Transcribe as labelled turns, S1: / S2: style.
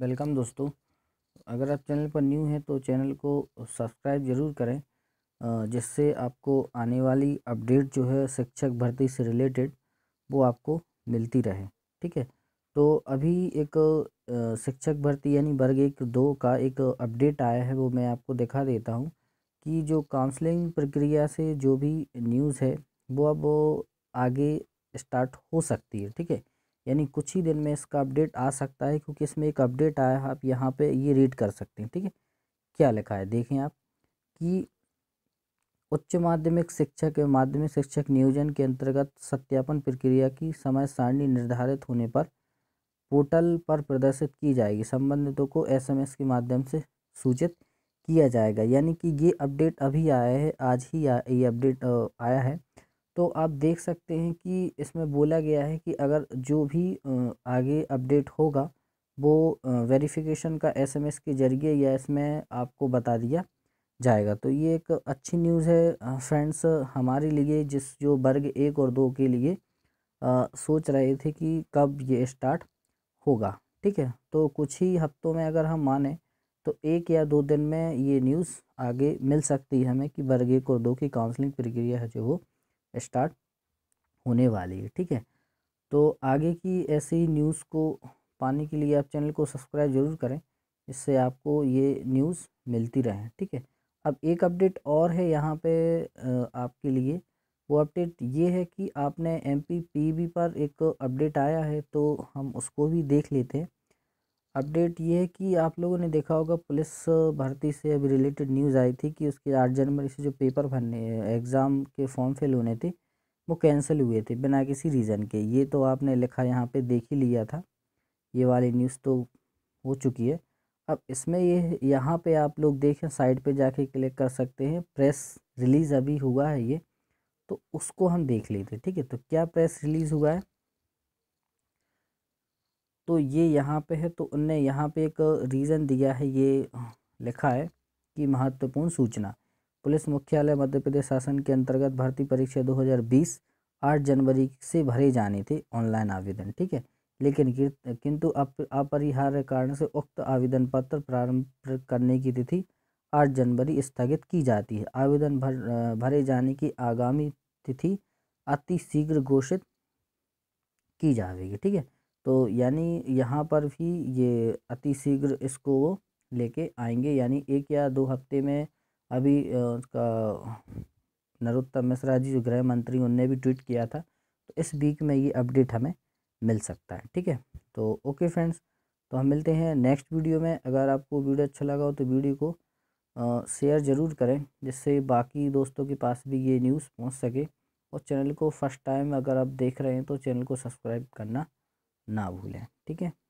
S1: welcome दोस्तों अगर आप चैनल पर न्यू हैं तो चैनल को सब्सक्राइब ज़रूर करें जिससे आपको आने वाली अपडेट जो है शिक्षक भर्ती से रिलेटेड वो आपको मिलती रहे ठीक है तो अभी एक शिक्षक भर्ती यानी वर्ग एक दो का एक अपडेट आया है वो मैं आपको दिखा देता हूँ कि जो काउंसलिंग प्रक्रिया से जो भी न्यूज़ है वो अब आगे स्टार्ट हो सकती है ठीक है यानी कुछ ही दिन में इसका अपडेट आ सकता है क्योंकि इसमें एक अपडेट आया है आप यहाँ पे ये रीड कर सकते हैं ठीक है क्या लिखा है देखें आप कि उच्च माध्यमिक शिक्षक एवं माध्यमिक शिक्षक नियोजन के अंतर्गत सत्यापन प्रक्रिया की समय सारणी निर्धारित होने पर पोर्टल पर प्रदर्शित की जाएगी संबंधितों को एसएमएस के माध्यम से सूचित किया जाएगा यानी कि ये अपडेट अभी आया है आज ही ये अपडेट आया है तो आप देख सकते हैं कि इसमें बोला गया है कि अगर जो भी आगे अपडेट होगा वो वेरिफिकेशन का एसएमएस के ज़रिए या इसमें आपको बता दिया जाएगा तो ये एक अच्छी न्यूज़ है फ्रेंड्स हमारे लिए जिस जो वर्ग एक और दो के लिए आ, सोच रहे थे कि कब ये स्टार्ट होगा ठीक है तो कुछ ही हफ्तों में अगर हम माने तो एक या दो दिन में ये न्यूज़ आगे मिल सकती है हमें कि वर्ग एक और दो की काउंसलिंग प्रक्रिया है जो वो स्टार्ट होने वाली है ठीक है तो आगे की ऐसी न्यूज़ को पाने के लिए आप चैनल को सब्सक्राइब ज़रूर करें इससे आपको ये न्यूज़ मिलती रहे ठीक है अब एक अपडेट और है यहाँ पे आपके लिए वो अपडेट ये है कि आपने एम पी पी बी पर एक अपडेट आया है तो हम उसको भी देख लेते हैं अपडेट ये है कि आप लोगों ने देखा होगा पुलिस भर्ती से अभी रिलेटेड न्यूज़ आई थी कि उसके आठ जनवरी से जो पेपर भरने एग्ज़ाम के फॉर्म फिल होने थे वो कैंसिल हुए थे बिना किसी रीज़न के ये तो आपने लिखा यहाँ पे देख ही लिया था ये वाली न्यूज़ तो हो चुकी है अब इसमें ये यहाँ पे आप लोग देखें साइड पे जाके क्लिक कर सकते हैं प्रेस रिलीज़ अभी हुआ है ये तो उसको हम देख लेते ठीक है तो क्या प्रेस रिलीज़ हुआ है तो ये यहाँ पे है तो उनने यहाँ पे एक रीज़न दिया है ये लिखा है कि महत्वपूर्ण सूचना पुलिस मुख्यालय मध्य प्रदेश शासन के अंतर्गत भर्ती परीक्षा 2020 8 जनवरी से भरे जाने थे ऑनलाइन आवेदन ठीक है लेकिन किंतु अपरिहार्य कारण से उक्त आवेदन पत्र प्रारंभ करने की तिथि 8 जनवरी स्थगित की जाती है आवेदन भर भरे जाने की आगामी तिथि अति शीघ्र घोषित की जाएगी ठीक है तो यानी यहाँ पर भी ये अतिशीघ्र इसको लेके आएंगे यानी एक या दो हफ्ते में अभी उसका नरोत्तम मिश्रा जी जो गृह मंत्री उनने भी ट्वीट किया था तो इस वीक में ये अपडेट हमें मिल सकता है ठीक है तो ओके फ्रेंड्स तो हम मिलते हैं नेक्स्ट वीडियो में अगर आपको वीडियो अच्छा लगा हो तो वीडियो को शेयर ज़रूर करें जिससे बाकी दोस्तों के पास भी ये न्यूज़ पहुंच सके और चैनल को फर्स्ट टाइम अगर आप देख रहे हैं तो चैनल को सब्सक्राइब करना ना भूलें ठीक है